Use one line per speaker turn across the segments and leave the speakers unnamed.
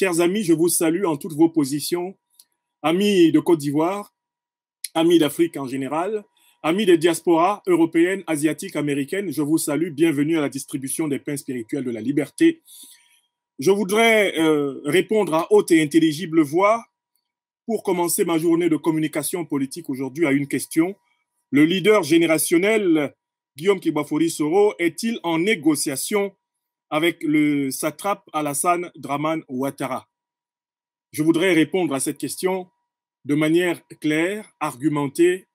Chers amis, je vous salue en toutes vos positions, amis de Côte d'Ivoire, amis d'Afrique en général, amis des diasporas européennes, asiatiques, américaines. Je vous salue, bienvenue à la distribution des pains spirituels de la liberté. Je voudrais euh, répondre à haute et intelligible voix pour commencer ma journée de communication politique aujourd'hui à une question. Le leader générationnel Guillaume Kibafori Soro est-il en négociation avec le satrape Alassane Draman Ouattara Je voudrais répondre à cette question de manière claire, argumentée,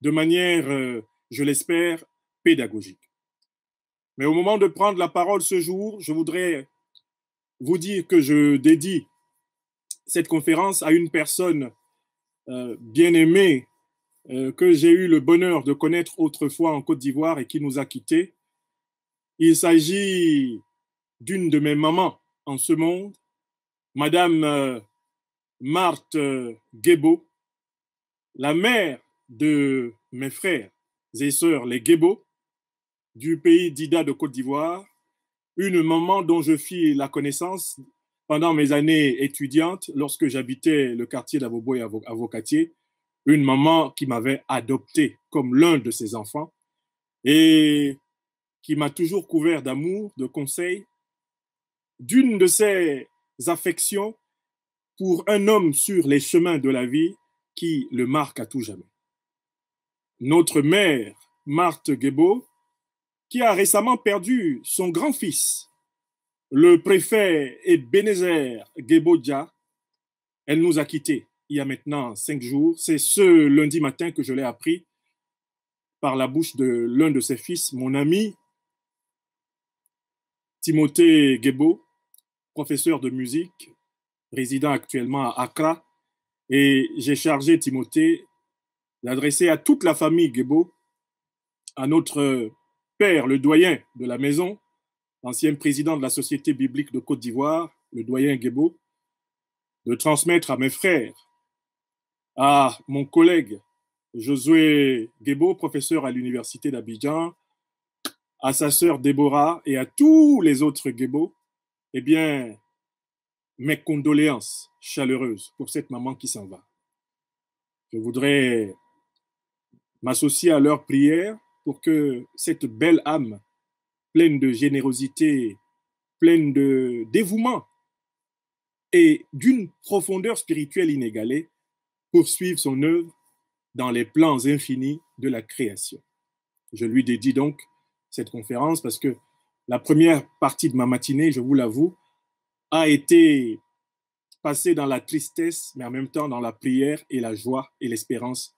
de manière, euh, je l'espère, pédagogique. Mais au moment de prendre la parole ce jour, je voudrais vous dire que je dédie cette conférence à une personne euh, bien aimée euh, que j'ai eu le bonheur de connaître autrefois en Côte d'Ivoire et qui nous a quittés. Il s'agit d'une de mes mamans en ce monde, Madame euh, Marthe euh, la mère de mes frères et sœurs, les Guébo, du pays d'Ida de Côte d'Ivoire, une maman dont je fis la connaissance pendant mes années étudiantes, lorsque j'habitais le quartier d'Avobo et Avocatier, une maman qui m'avait adopté comme l'un de ses enfants et qui m'a toujours couvert d'amour, de conseils, d'une de ses affections pour un homme sur les chemins de la vie qui le marque à tout jamais. Notre mère, Marthe Gebo, qui a récemment perdu son grand-fils, le préfet et Bénézer Gebodia, elle nous a quittés il y a maintenant cinq jours. C'est ce lundi matin que je l'ai appris par la bouche de l'un de ses fils, mon ami Timothée Gebo, professeur de musique, résident actuellement à Accra, et j'ai chargé Timothée d'adresser à toute la famille Gebo, à notre père, le doyen de la maison, ancien président de la Société biblique de Côte d'Ivoire, le doyen Gebo, de transmettre à mes frères, à mon collègue Josué Gebo, professeur à l'Université d'Abidjan, à sa sœur Déborah et à tous les autres Gebo, eh bien, mes condoléances chaleureuses pour cette maman qui s'en va. Je voudrais m'associer à leur prière pour que cette belle âme, pleine de générosité, pleine de dévouement et d'une profondeur spirituelle inégalée, poursuive son œuvre dans les plans infinis de la création. Je lui dédie donc cette conférence parce que la première partie de ma matinée, je vous l'avoue, a été passée dans la tristesse, mais en même temps dans la prière et la joie et l'espérance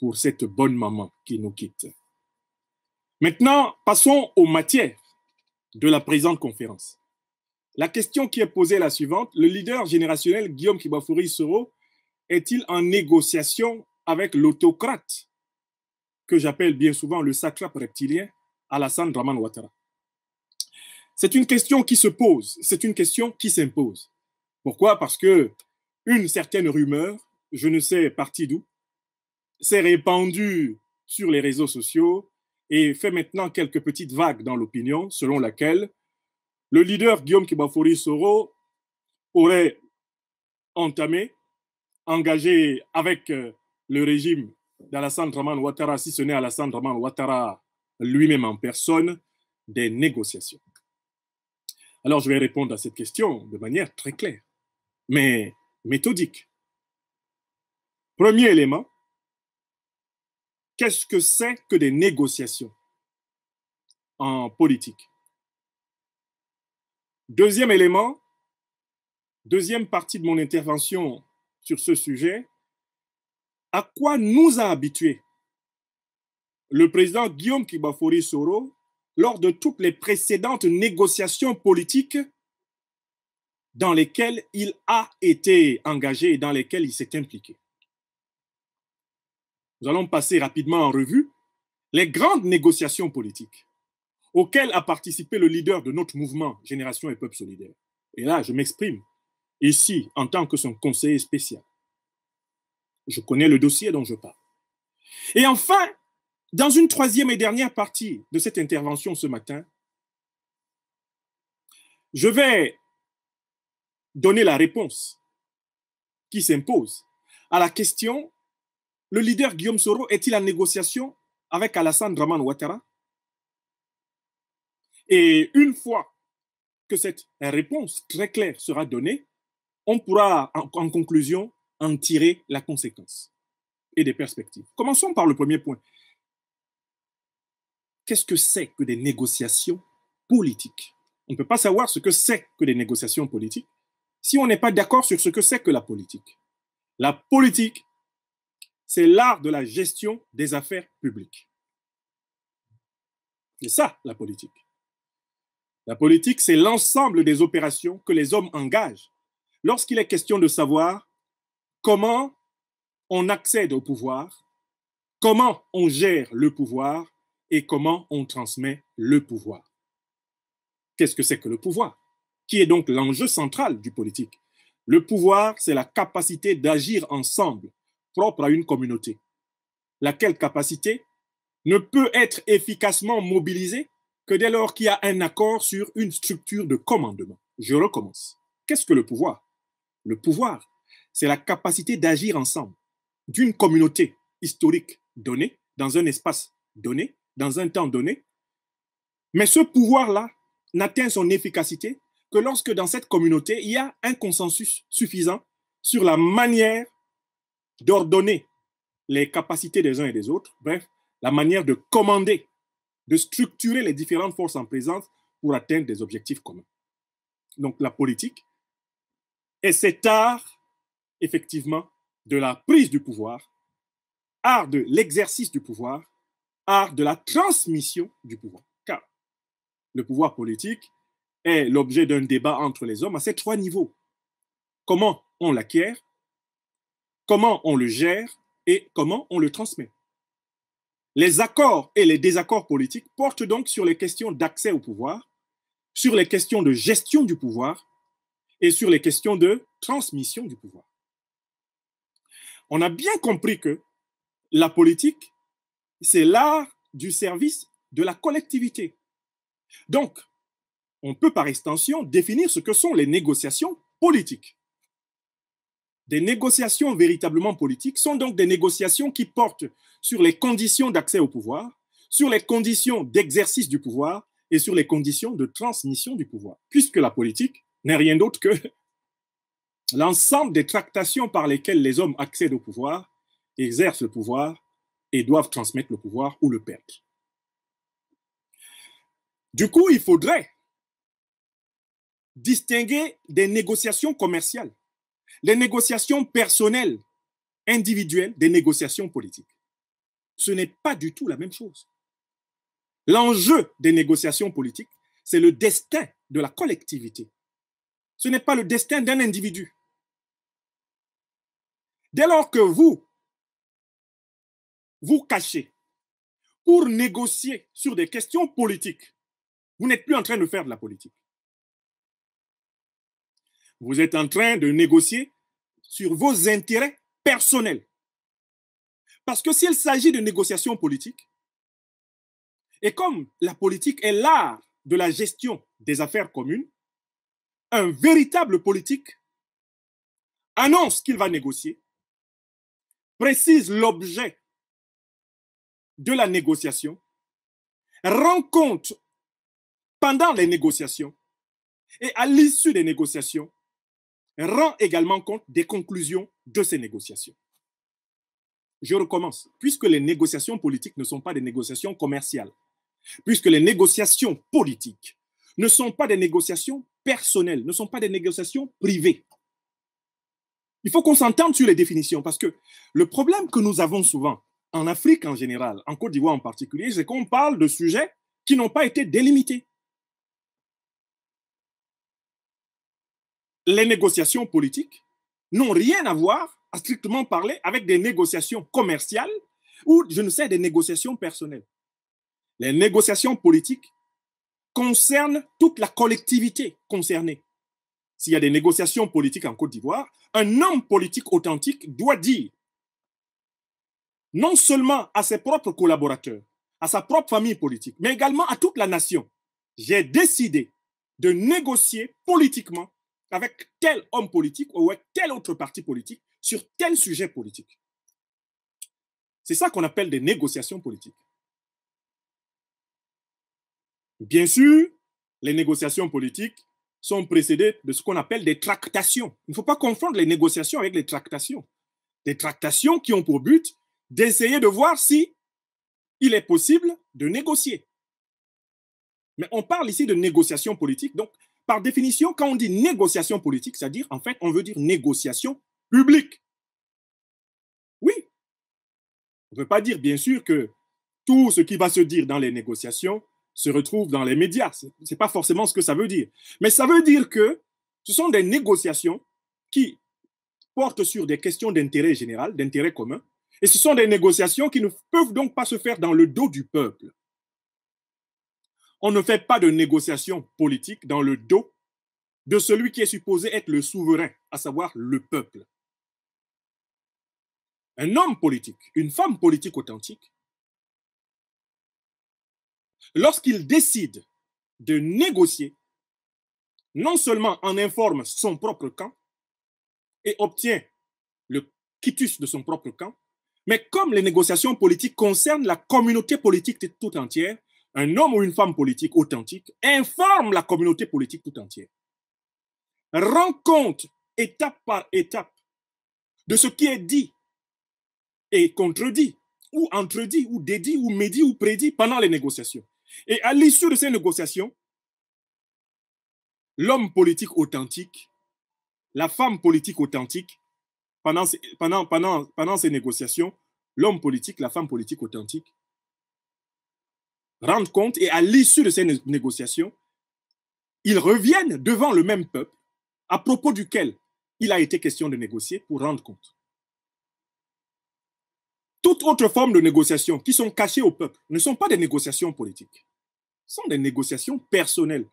pour cette bonne maman qui nous quitte. Maintenant, passons aux matières de la présente conférence. La question qui est posée est la suivante. Le leader générationnel Guillaume Kibafouri Soro est-il en négociation avec l'autocrate que j'appelle bien souvent le satrape reptilien Alassane Raman Ouattara c'est une question qui se pose, c'est une question qui s'impose. Pourquoi Parce que une certaine rumeur, je ne sais partie d'où, s'est répandue sur les réseaux sociaux et fait maintenant quelques petites vagues dans l'opinion selon laquelle le leader Guillaume Kibafori Soro aurait entamé, engagé avec euh, le régime d'Alassane Raman Ouattara, si ce n'est Alassane Raman Ouattara lui-même en personne, des négociations. Alors je vais répondre à cette question de manière très claire, mais méthodique. Premier élément, qu'est-ce que c'est que des négociations en politique Deuxième élément, deuxième partie de mon intervention sur ce sujet, à quoi nous a habitués le président Guillaume Kibafori Soro lors de toutes les précédentes négociations politiques dans lesquelles il a été engagé et dans lesquelles il s'est impliqué. Nous allons passer rapidement en revue les grandes négociations politiques auxquelles a participé le leader de notre mouvement Génération et Peuple Solidaire. Et là, je m'exprime ici en tant que son conseiller spécial. Je connais le dossier dont je parle. Et enfin, dans une troisième et dernière partie de cette intervention ce matin, je vais donner la réponse qui s'impose à la question le leader Guillaume Soro est-il en négociation avec Alassane Draman Ouattara Et une fois que cette réponse très claire sera donnée, on pourra en, en conclusion en tirer la conséquence et des perspectives. Commençons par le premier point qu'est-ce que c'est que des négociations politiques On ne peut pas savoir ce que c'est que des négociations politiques si on n'est pas d'accord sur ce que c'est que la politique. La politique, c'est l'art de la gestion des affaires publiques. C'est ça, la politique. La politique, c'est l'ensemble des opérations que les hommes engagent lorsqu'il est question de savoir comment on accède au pouvoir, comment on gère le pouvoir et comment on transmet le pouvoir. Qu'est-ce que c'est que le pouvoir Qui est donc l'enjeu central du politique Le pouvoir, c'est la capacité d'agir ensemble, propre à une communauté, laquelle capacité ne peut être efficacement mobilisée que dès lors qu'il y a un accord sur une structure de commandement. Je recommence. Qu'est-ce que le pouvoir Le pouvoir, c'est la capacité d'agir ensemble d'une communauté historique donnée dans un espace donné dans un temps donné, mais ce pouvoir-là n'atteint son efficacité que lorsque dans cette communauté, il y a un consensus suffisant sur la manière d'ordonner les capacités des uns et des autres, bref, la manière de commander, de structurer les différentes forces en présence pour atteindre des objectifs communs. Donc la politique est cet art, effectivement, de la prise du pouvoir, art de l'exercice du pouvoir, art de la transmission du pouvoir. Car le pouvoir politique est l'objet d'un débat entre les hommes à ces trois niveaux. Comment on l'acquiert, comment on le gère et comment on le transmet. Les accords et les désaccords politiques portent donc sur les questions d'accès au pouvoir, sur les questions de gestion du pouvoir et sur les questions de transmission du pouvoir. On a bien compris que la politique c'est l'art du service de la collectivité. Donc, on peut par extension définir ce que sont les négociations politiques. Des négociations véritablement politiques sont donc des négociations qui portent sur les conditions d'accès au pouvoir, sur les conditions d'exercice du pouvoir et sur les conditions de transmission du pouvoir, puisque la politique n'est rien d'autre que l'ensemble des tractations par lesquelles les hommes accèdent au pouvoir, exercent le pouvoir et doivent transmettre le pouvoir ou le perdre. Du coup, il faudrait distinguer des négociations commerciales, les négociations personnelles, individuelles, des négociations politiques. Ce n'est pas du tout la même chose. L'enjeu des négociations politiques, c'est le destin de la collectivité. Ce n'est pas le destin d'un individu. Dès lors que vous, vous cacher pour négocier sur des questions politiques, vous n'êtes plus en train de faire de la politique. Vous êtes en train de négocier sur vos intérêts personnels. Parce que s'il s'agit de négociations politiques, et comme la politique est l'art de la gestion des affaires communes, un véritable politique annonce qu'il va négocier, précise l'objet de la négociation, rend compte pendant les négociations et à l'issue des négociations, rend également compte des conclusions de ces négociations. Je recommence, puisque les négociations politiques ne sont pas des négociations commerciales, puisque les négociations politiques ne sont pas des négociations personnelles, ne sont pas des négociations privées. Il faut qu'on s'entende sur les définitions, parce que le problème que nous avons souvent, en Afrique en général, en Côte d'Ivoire en particulier, c'est qu'on parle de sujets qui n'ont pas été délimités. Les négociations politiques n'ont rien à voir, à strictement parler, avec des négociations commerciales ou, je ne sais, des négociations personnelles. Les négociations politiques concernent toute la collectivité concernée. S'il y a des négociations politiques en Côte d'Ivoire, un homme politique authentique doit dire non seulement à ses propres collaborateurs, à sa propre famille politique, mais également à toute la nation. J'ai décidé de négocier politiquement avec tel homme politique ou avec tel autre parti politique sur tel sujet politique. C'est ça qu'on appelle des négociations politiques. Bien sûr, les négociations politiques sont précédées de ce qu'on appelle des tractations. Il ne faut pas confondre les négociations avec les tractations. Des tractations qui ont pour but d'essayer de voir si il est possible de négocier. Mais on parle ici de négociation politique. Donc, par définition, quand on dit négociation politique, c'est-à-dire, en fait, on veut dire négociation publique. Oui. On ne peut pas dire, bien sûr, que tout ce qui va se dire dans les négociations se retrouve dans les médias. Ce n'est pas forcément ce que ça veut dire. Mais ça veut dire que ce sont des négociations qui portent sur des questions d'intérêt général, d'intérêt commun, et ce sont des négociations qui ne peuvent donc pas se faire dans le dos du peuple. On ne fait pas de négociations politiques dans le dos de celui qui est supposé être le souverain, à savoir le peuple. Un homme politique, une femme politique authentique, lorsqu'il décide de négocier, non seulement en informe son propre camp et obtient le quitus de son propre camp, mais comme les négociations politiques concernent la communauté politique tout entière, un homme ou une femme politique authentique informe la communauté politique tout entière. Rend compte étape par étape de ce qui est dit et contredit, ou entredit, ou dédit, ou médit, ou prédit pendant les négociations. Et à l'issue de ces négociations, l'homme politique authentique, la femme politique authentique pendant, ces négociations, l'homme politique, la femme politique authentique, rendent compte et à l'issue de ces négociations, ils reviennent devant le même peuple à propos duquel il a été question de négocier pour rendre compte. Toute autre forme de négociation qui sont cachées au peuple ne sont pas des négociations politiques, sont des négociations personnelles,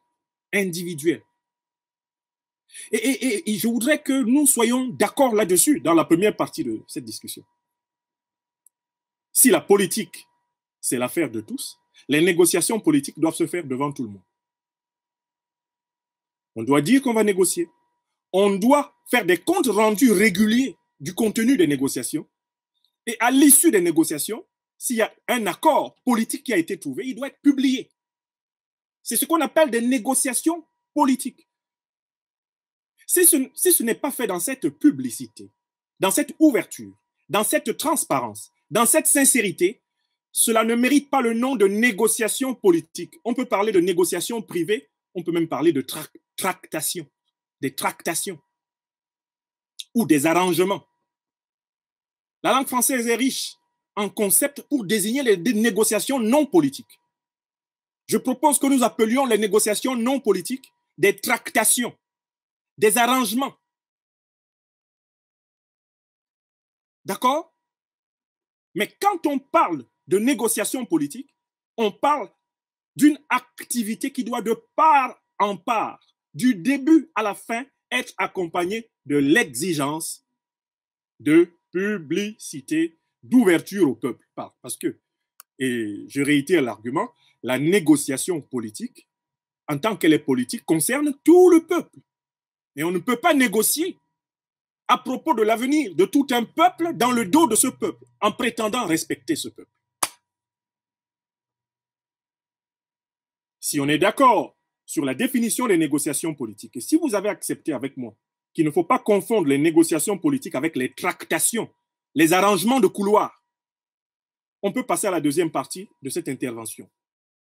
individuelles, et, je voudrais que nous soyons d'accord là-dessus dans la première partie de cette discussion. Si la politique, c'est l'affaire de tous, les négociations politiques doivent se faire devant tout le monde. On doit dire qu'on va négocier. On doit faire des comptes rendus réguliers du contenu des négociations. Et à l'issue des négociations, s'il y a un accord politique qui a été trouvé, il doit être publié. C'est ce qu'on appelle des négociations politiques. Si ce, n'est pas fait dans cette publicité, dans cette ouverture, dans cette transparence, dans cette sincérité, cela ne mérite pas le nom de négociation politique. On peut parler de négociation privée, on peut même parler de tractation, des tractations ou des arrangements. La langue française est riche en concepts pour désigner les négociations non politiques. Je propose que nous appelions les négociations non politiques des tractations des arrangements. D'accord Mais quand on parle de négociation politique, on parle d'une activité qui doit de part en part, du début à la fin, être accompagnée de l'exigence de publicité, d'ouverture au peuple. Parce que, et je réitère l'argument, la négociation politique, en tant qu'elle est politique, concerne tout le peuple. Mais on ne peut pas négocier à propos de l'avenir de tout un peuple dans le dos de ce peuple, en prétendant respecter ce peuple. Si on est d'accord sur la définition des négociations politiques, et si vous avez accepté avec moi qu'il ne faut pas confondre les négociations politiques avec les tractations, les arrangements de couloirs, on peut passer à la deuxième partie de cette intervention.